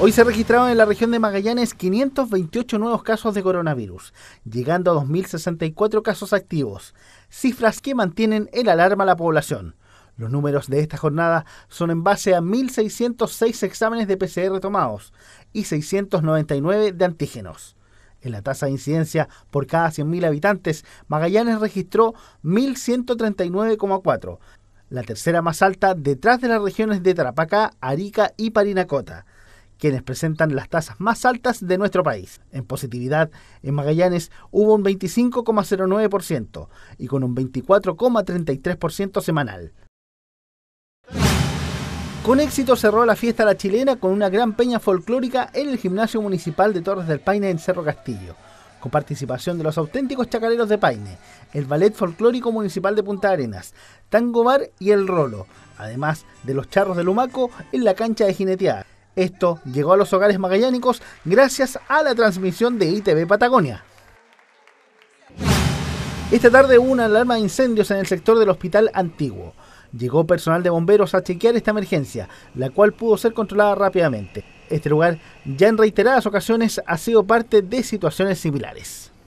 Hoy se registraron en la región de Magallanes 528 nuevos casos de coronavirus, llegando a 2.064 casos activos, cifras que mantienen el alarma a la población. Los números de esta jornada son en base a 1.606 exámenes de PCR tomados y 699 de antígenos. En la tasa de incidencia por cada 100.000 habitantes, Magallanes registró 1.139,4, la tercera más alta detrás de las regiones de Tarapacá, Arica y Parinacota quienes presentan las tasas más altas de nuestro país. En positividad, en Magallanes hubo un 25,09% y con un 24,33% semanal. Con éxito cerró la fiesta la chilena con una gran peña folclórica en el gimnasio municipal de Torres del Paine en Cerro Castillo, con participación de los auténticos chacareros de Paine, el ballet folclórico municipal de Punta Arenas, Tango Bar y El Rolo, además de los charros de Lumaco en la cancha de jinetear. Esto llegó a los hogares magallánicos gracias a la transmisión de ITV Patagonia. Esta tarde hubo una alarma de incendios en el sector del Hospital Antiguo. Llegó personal de bomberos a chequear esta emergencia, la cual pudo ser controlada rápidamente. Este lugar ya en reiteradas ocasiones ha sido parte de situaciones similares.